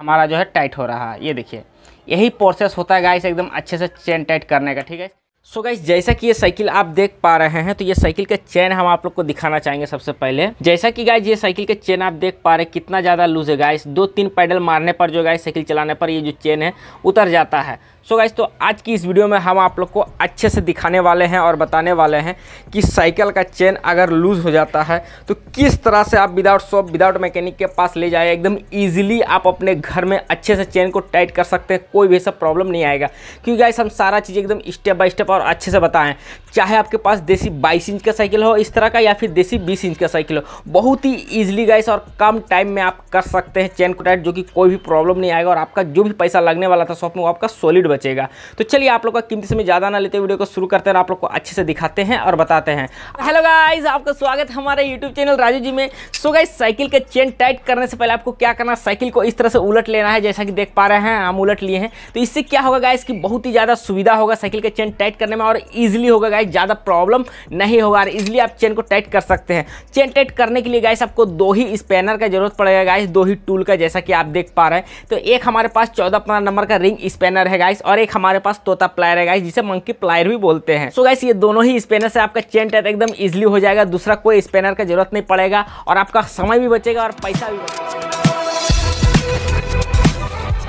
हमारा जो है टाइट हो रहा है ये देखिए यही प्रोसेस होता है गाइस एकदम अच्छे से चेन टाइट करने का ठीक है सो so गाइज जैसा कि ये साइकिल आप देख पा रहे हैं तो ये साइकिल का चेन हम आप लोग को दिखाना चाहेंगे सबसे पहले जैसा कि गाइज ये साइकिल के चेन आप देख पा रहे हैं कितना ज़्यादा लूज है गाइस दो तीन पैडल मारने पर जो गाइस साइकिल चलाने पर ये जो चेन है उतर जाता है सो so गाइज तो आज की इस वीडियो में हम आप लोग को अच्छे से दिखाने वाले हैं और बताने वाले हैं कि साइकिल का चेन अगर लूज़ हो जाता है तो किस तरह से आप विदाउट शॉप विदाउट मैकेनिक के पास ले जाए एकदम ईजिली आप अपने घर में अच्छे से चेन को टाइट कर सकते हैं कोई भी ऐसा प्रॉब्लम नहीं आएगा क्योंकि गाइस हम सारा चीज़ एकदम स्टेप बाय स्टेप और अच्छे से बताएँ चाहे आपके पास देसी बाईस इंच का साइकिल हो इस तरह का या फिर देसी बीस इंच का साइकिल हो बहुत ही ईजिली गाइस और कम टाइम में आप कर सकते हैं चेन को टाइट जो कि कोई भी प्रॉब्लम नहीं आएगा और आपका जो भी पैसा लगने वाला था शॉप में वो आपका सॉलिड बचेगा तो चलिए आप लोग का कीमती समय ज़्यादा ना लेते वीडियो को शुरू करते हैं आप लोग को अच्छे से दिखाते हैं और बताते हैं हेलो गाइज आपका स्वागत हमारे यूट्यूब चैनल राजू जी में सो गाइज साइकिल के चेन टाइट करने से पहले आपको क्या करना साइकिल को इस तरह से उलट लेना है जैसा कि देख पा रहे हैं हम उलट लिए हैं तो इससे क्या होगा गाइज की बहुत ही ज़्यादा सुविधा होगा साइकिल के चेन टाइट करने में और ईजिली होगा गाइज ज़्यादा प्रॉब्लम नहीं होगा और इजिली आप चेन को टाइट कर सकते हैं चेन टाइट करने के लिए गाइस आपको दो ही स्पेनर का जरूरत पड़ेगा गाइस दो ही टूल का जैसा कि आप देख पा रहे हैं तो एक हमारे पास चौदह पंद्रह नंबर का रिंग स्पेनर है गाइस और एक हमारे पास तोता प्लायर है जिसे मंकी प्लायर भी बोलते हैं सो गाइस ये दोनों ही स्पेनर से आपका चेन टाइट एकदम इजिली हो जाएगा दूसरा कोई स्पेनर का जरूरत नहीं पड़ेगा और आपका समय भी बचेगा और पैसा भी बचेगा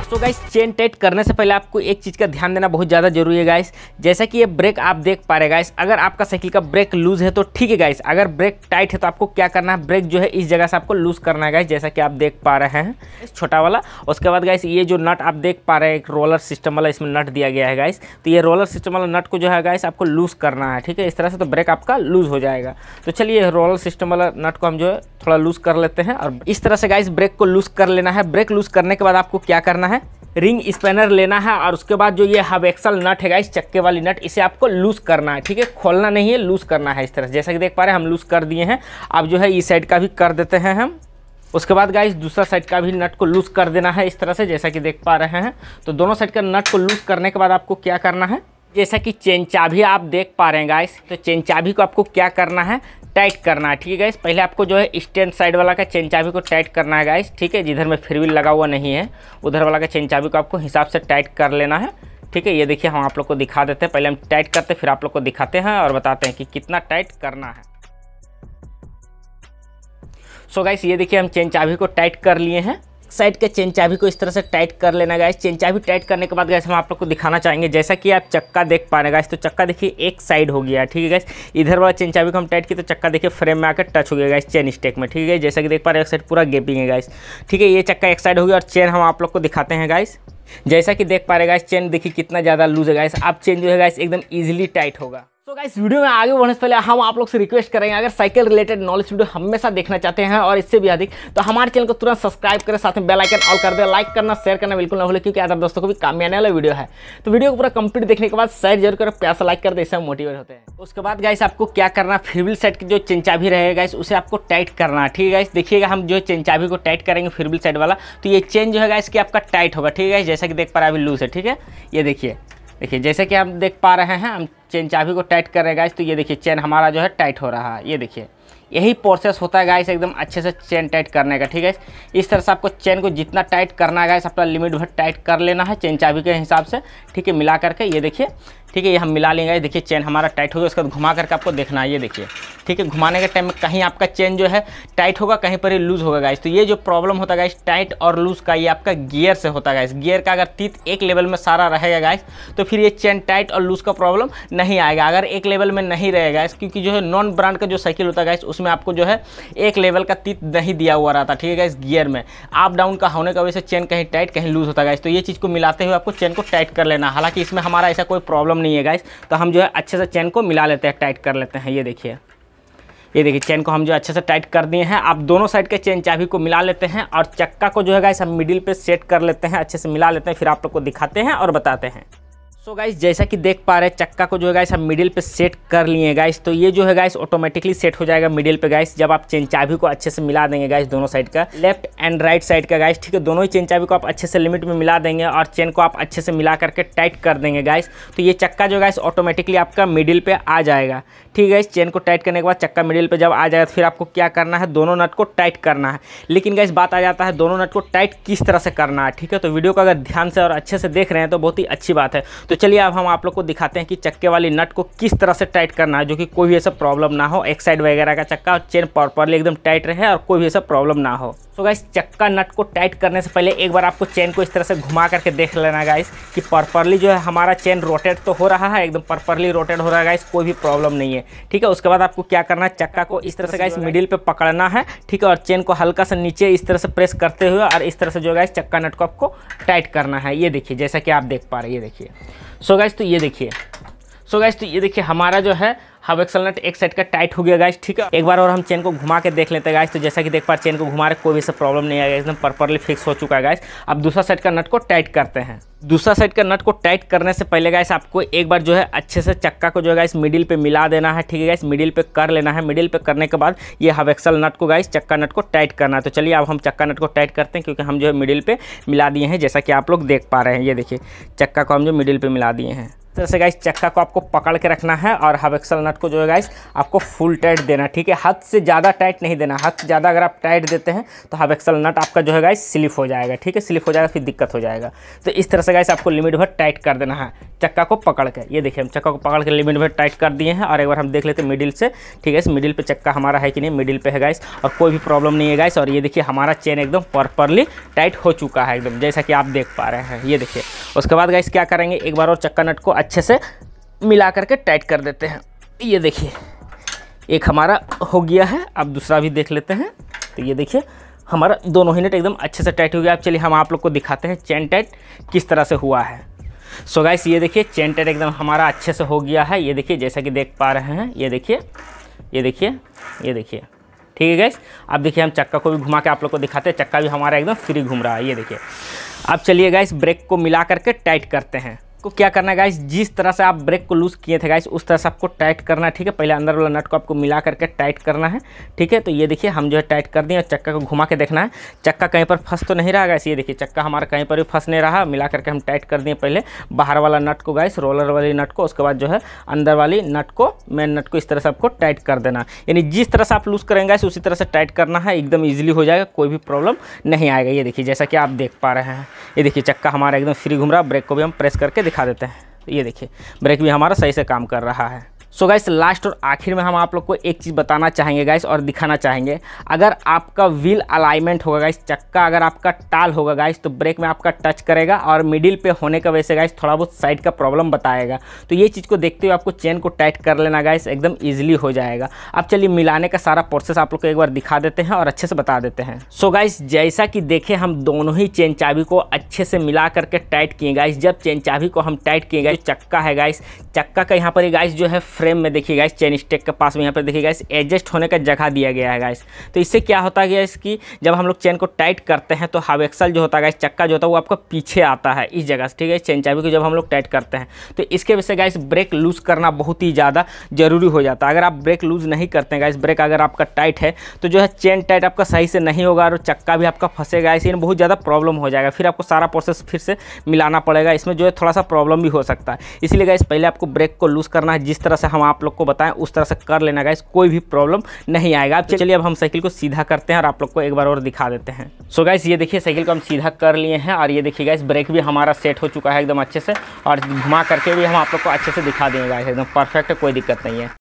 सो गाइस चेन टाइट करने से पहले आपको एक चीज़ का ध्यान देना बहुत ज़्यादा जरूरी है गाइस जैसा कि ये ब्रेक आप देख पा रहे गाइस अगर आपका साइकिल का ब्रेक लूज है तो ठीक है गाइस अगर ब्रेक टाइट है तो आपको क्या करना है ब्रेक जो है इस जगह से आपको लूज करना है गाइस जैसा कि आप देख पा रहे हैं छोटा वाला उसके बाद गाइस ये जो नट आप देख पा रहे हैं एक रोलर सिस्टम वाला इसमें नट दिया गया है गाइस तो ये रोलर सिस्टम वाला नट को जो है गाइस आपको लूज करना है ठीक है इस तरह से तो ब्रेक आपका लूज हो जाएगा तो चलिए रोलर सिस्टम वाला नट को हम जो है थोड़ा लूज कर लेते हैं और इस तरह से गाइस ब्रेक को लूज कर लेना है ब्रेक लूज करने के बाद आपको क्या करना है रिंग स्पैनर लेना है और उसके बाद जो ये हवेक्सल नट है इस चक्के वाली नट इसे आपको लूज़ करना है ठीक है खोलना नहीं है लूज़ करना है इस तरह से जैसा कि देख पा रहे हैं हम लूज़ कर दिए हैं अब जो है इस साइड का भी कर देते हैं हम उसके बाद गाइस दूसरा साइड का भी नट को लूज़ कर देना है इस तरह से जैसा कि देख पा रहे हैं तो दोनों साइड का नट को लूज़ करने के बाद आपको क्या करना है जैसा कि चेन चाबी आप देख पा रहे हैं गाइस तो चेन चाबी को आपको क्या करना है टाइट करना है ठीक है गाइस पहले आपको जो है स्टैंड साइड वाला का चेन चाबी को टाइट करना है गाइस ठीक है जिधर में फिर भी लगा हुआ नहीं है उधर वाला का चेन चाबी को आपको हिसाब से टाइट कर लेना है ठीक है ये देखिए हम आप लोग को दिखा देते हैं पहले हम टाइट करते फिर आप लोग को दिखाते हैं और बताते हैं कि कितना टाइट करना है सो so गाइस ये देखिए हम चेन चाबी को टाइट कर लिए हैं साइड के चेन चाबी को इस तरह से टाइट कर लेना गाइस चेन चाबी टाइट करने के बाद गैस हम आप लोग को दिखाना चाहेंगे जैसा कि आप चक्का देख पा रहे गाइस तो चक्का देखिए एक साइड हो गया ठीक है गैस इधर वाला चेन चाबी को हम टाइट किया तो चक्का देखिए फ्रेम में आकर टच हो गया गाइस चेन स्टेक में ठीक है जैसा कि देख पा रहे एक साइड पूरा गेपिंग है गाइस ठीक है ये चक्का एक साइड हो गया और चेन हम आप लोग को दिखाते हैं गाइस जैसा कि देख पा रहे गाइस चेन देखिए कितना ज़्यादा लूज है गाइस आप चेन जो है गाइस एकदम ईजिली टाइट होगा तो इस वीडियो में आगे बढ़ने से पहले हम आप लोग से रिक्वेस्ट करेंगे अगर साइकिल रिलेटेड नॉलेज वीडियो हमेशा देखना चाहते हैं और इससे भी अधिक तो हमारे चैनल को तुरंत सब्सक्राइब करें साथ में बेल आइकन ऑल कर दे लाइक करना शेयर करना बिल्कुल ना भूलें क्योंकि अदर दोस्तों को भी काम आने वाला वीडियो है तो वीडियो को पूरा कंप्लीट देखने के बाद शेयर जरूर करें प्यासा लाइक कर दे इससे मोटिवेट होते हैं उसके बाद गाइस आपको क्या करना फिरविल सेट की जो भी रहेगा इस उसे आपको टाइट करना ठीक है गाइस देखिएगा हम जो भी को टाइट करेंगे फिरविल सेट वाला तो ये चेन जो है गाइस कि आपका टाइट होगा ठीक है जैसा कि देख पा रहे अभी लूज है ठीक है ये देखिए देखिए जैसे कि आप देख पा रहे हैं हम चेन चाबी को टाइट कर रहे गाइस तो ये देखिए चेन हमारा जो है टाइट हो रहा है ये देखिए यही प्रोसेस होता है गाइस एकदम अच्छे से चेन टाइट करने का ठीक है इस तरह से आपको चेन को जितना टाइट करना है गाइस अपना लिमिट भर टाइट कर लेना है चेन चाबी के हिसाब से ठीक है मिला करके ये देखिए ठीक है ये हम मिला लेंगे देखिए चेन हमारा टाइट हो गया उसके बाद घुमा करके आपको देखना है ये देखिए ठीक है घुमाने के टाइम में कहीं आपका चेन जो है टाइट होगा कहीं पर ही लूज़ होगा गाइस तो ये जो प्रॉब्लम होता है गाइस टाइट और लूज़ का ये आपका गियर से होता है गाइस गियर का अगर तीत एक लेवल में सारा रहेगा गाइस तो फिर ये चेन टाइट और लूज़ का प्रॉब्लम नहीं आएगा अगर एक लेवल में नहीं रहेगा इस क्योंकि जो है नॉन ब्रांड का जो साइकिल होता है गाइस उसमें आपको जो है एक लेवल का तीत नहीं दिया हुआ रहता ठीक है गाइस गियर में अप डाउन का होने का वजह से चेन कहीं टाइट कहीं लूज़ होता है गाइस तो ये चीज़ को मिलाते हुए आपको चेन को टाइट कर लेना हालांकि इसमें हमारा ऐसा कोई प्रॉब्लम नहीं है गाइस तो हम जो है अच्छे से चेन को मिला लेते हैं टाइट कर लेते हैं ये देखिए ये देखिए चेन को हम जो अच्छे से टाइट कर दिए हैं आप दोनों साइड के चेन चाबी को मिला लेते हैं और चक्का को जो है गाइस हम मिडिल पे सेट कर लेते हैं अच्छे से मिला लेते हैं फिर आप लोग को दिखाते हैं और बताते हैं सो so गाइस जैसा कि देख पा रहे हैं चक्का को जो है गाइस हम मिडिल पे सेट कर लिए गाइस तो ये जो है गाइस ऑटोमेटिकली सेट हो जाएगा मिडिल पे गाइस जब आप चेन चाबी को अच्छे से मिला देंगे गाइस दोनों साइड का लेफ्ट एंड राइट साइड का गाइस ठीक है दोनों ही चेन चाबी को आप अच्छे से लिमिट में मिला देंगे और चेन को आप अच्छे से मिला करके टाइट कर देंगे गाइस तो ये चक्का जो गाइस ऑटोमेटिकली आपका मिडिल पर आ जाएगा ठीक है इस चेन को टाइट करने के बाद चक्का मिडिल पर जब आ जाएगा तो फिर आपको क्या करना है दोनों नट को टाइट करना है लेकिन गाइस बात आ जाता है दोनों नट को टाइट किस तरह से करना है ठीक है तो वीडियो को अगर ध्यान से और अच्छे से देख रहे हैं तो बहुत ही अच्छी बात है तो चलिए अब हम आप लोग को दिखाते हैं कि चक्के वाली नट को किस तरह से टाइट करना है जो कि कोई भी ऐसा प्रॉब्लम ना हो एक साइड वगैरह का चक्का और चेन प्रॉपरली एकदम टाइट रहे और कोई भी ऐसा प्रॉब्लम ना हो तो गाइस चक्का नट को टाइट करने से पहले एक बार आपको चेन को इस तरह से घुमा करके देख लेना गाइस कि प्रॉपरली जो है हमारा चेन रोटेट तो हो रहा है एकदम प्रॉपरली रोटेट हो रहा है गाइस कोई भी प्रॉब्लम नहीं है ठीक है उसके बाद आपको क्या करना है चक्का को इस तरह से गाइस मिडिल पे पकड़ना है ठीक है और चेन को हल्का सा नीचे इस तरह से प्रेस करते हुए और इस तरह से जो गाइस चक्का नट को आपको टाइट करना है ये देखिए जैसा कि आप देख पा रहे ये देखिए सो गैस तो ये देखिए सो गैस तो ये देखिए हमारा जो है हब एक्सल नट एक साइड का टाइट हो गया गाइस ठीक है एक बार और हम चेन को घुमा के देख लेते हैं गाइस तो जैसा कि देख पा चेन को घुमा रहे कोई भी प्रॉब्लम नहीं आएगा एकदम प्रॉपरली फिक्स हो चुका है गाइस अब दूसरा साइड का नट को टाइट करते हैं दूसरा साइड का नट को टाइट करने से पहले गाइस आपको एक बार जो है अच्छे से चक्का को जो है गाइस मिडिल पे मिला देना है ठीक है गाइस मिडिल पे कर लेना है मिडिल पे करने के बाद ये हवेक्सल नट को गाइस चक्का नट को टाइट करना है तो चलिए अब हम चक्का नट को टाइट करते हैं क्योंकि हम जो है मिडिल पे मिला दिए हैं जैसा कि आप लोग देख पा रहे हैं ये देखिए चक्का को हम जो मिडिल पर मिला दिए हैं तरह से गाइस चक्का को आपको पकड़ के रखना है और हवेक्सल नट को जो है गाइस आपको फुल टाइट देना ठीक है हद से ज़्यादा टाइट नहीं देना हद से ज़्यादा अगर आप टाइट देते हैं तो हवेक्सल नट आपका जो है गाइस स्लिप हो जाएगा ठीक है स्लिप हो जाएगा फिर दिक्कत हो जाएगा तो इस तरह से गाइस आपको लिमिट भर टाइट कर देना है चक्का को पकड़ के ये देखिए हम चक्का को पकड़ के लिमिट भर टाइट कर दिए हैं और एक बार हम देख लेते हैं मिडिल से ठीक है इस मिडिल पर चक्का हमारा है कि नहीं मिडिल पर है गाइस और कोई भी प्रॉब्लम नहीं है गाइस और ये देखिए हमारा चेन एकदम प्रॉपरली टाइट हो चुका है एकदम जैसा कि आप देख पा रहे हैं ये देखिए उसके बाद गाइस क्या करेंगे एक बार और चक्का नट को अच्छे से मिला करके टाइट कर देते हैं ये देखिए एक हमारा हो गया है अब दूसरा भी देख लेते हैं तो ये देखिए हमारा दोनों ही नेट एकदम अच्छे से टाइट हो गया अब चलिए हम आप लोग को दिखाते हैं चैन टाइट किस तरह से हुआ है सो गाइस ये देखिए चैन टाइट एकदम हमारा अच्छे से हो गया है ये देखिए जैसा कि देख पा रहे हैं ये देखिए ये देखिए ये देखिए ठीक है गाइस अब देखिए हम चक्का को भी घुमा के आप लोग को दिखाते हैं चक्का भी हमारा एकदम फ्री घूम रहा है ये देखिए अब चलिए गाइस ब्रेक को मिला करके टाइट करते हैं को क्या करना है गाइस जिस तरह से आप ब्रेक को लूज़ किए थे गाइस उस तरह से आपको टाइट करना है ठीक है पहले अंदर वाला नट को आपको मिला करके टाइट करना है ठीक है तो ये देखिए हम जो है टाइट कर दिए और चक्का को घुमा के देखना है चक्का कहीं पर फंस तो नहीं रहा गाइस ये देखिए चक्का हमारा कहीं पर भी फंस नहीं रहा मिला करके हम टाइट कर दिए पहले बाहर वाला नट को गाइस रोलर वाली नट को उसके बाद जो है अंदर वाली नट को मेन नट को इस तरह से आपको टाइट कर देना यानी जिस तरह से आप लूज़ करेंगे गाइस उसी तरह से टाइट करना है एकदम ईजिली हो जाएगा कोई भी प्रॉब्लम नहीं आएगा ये देखिए जैसा कि आप देख पा रहे हैं ये देखिए चक्का हमारा एकदम फ्री घूम रहा ब्रेक को भी हम प्रेस करके दिखा देते हैं तो ये देखिए ब्रेक भी हमारा सही से काम कर रहा है सो गाइस लास्ट और आखिर में हम आप लोग को एक चीज़ बताना चाहेंगे गाइस और दिखाना चाहेंगे अगर आपका व्हील अलाइनमेंट होगा गाइस चक्का अगर आपका टाल होगा गाइस तो ब्रेक में आपका टच करेगा और मिडिल पे होने का वजह से गाइस थोड़ा बहुत साइड का प्रॉब्लम बताएगा तो ये चीज़ को देखते हुए आपको चेन को टाइट कर लेना गाइस एकदम ईजिली हो जाएगा अब चलिए मिलाने का सारा प्रोसेस आप लोग को एक बार दिखा देते हैं और अच्छे से बता देते हैं सो गाइस जैसा कि देखें हम दोनों ही चेन चाबी को अच्छे से मिला करके टाइट किए गाइस जब चेन चाबी को हम टाइट किए गाइस तो चक्का है गाइस चक्का का यहाँ पर गाइस जो है फ्रेम में देखिए गाइस चेन स्टेक के पास में यहाँ पर देखिए गाइस एडजस्ट होने का जगह दिया गया है गाइस तो इससे क्या होता है इसकी जब हम लोग चेन को टाइट करते हैं तो हावेक्सल जो होता है गाइस चक्का जो होता है वो आपका पीछे आता है इस जगह से ठीक है चेन चाबी को जब हम लोग टाइट करते हैं तो इसके वजह से गाइस ब्रेक लूज़ करना बहुत ही ज़्यादा ज़रूरी हो जाता है अगर आप ब्रेक लूज़ नहीं करते हैं गाइस ब्रेक अगर आपका टाइट है तो जो है चेन टाइट आपका सही से नहीं होगा और चक्का भी आपका फंसेगा इसी बहुत ज़्यादा प्रॉब्लम हो जाएगा फिर आपको सारा प्रोसेस फिर से मिलाना पड़ेगा इसमें जो है थोड़ा सा प्रॉब्लम भी हो सकता है इसलिए गाइस पहले आपको ब्रेक को लूज़ करना है जिस तरह से हम आप लोग को बताएं उस तरह से कर लेना गाइस कोई भी प्रॉब्लम नहीं आएगा अब चलिए अब हम साइकिल को सीधा करते हैं और आप लोग को एक बार और दिखा देते हैं सो गाइस ये देखिए साइकिल को हम सीधा कर लिए हैं और ये देखिए गाइस ब्रेक भी हमारा सेट हो चुका है एकदम अच्छे से और घुमा करके भी हम आप लोग को अच्छे से दिखा देंगे गाइस एकदम परफेक्ट कोई दिक्कत नहीं है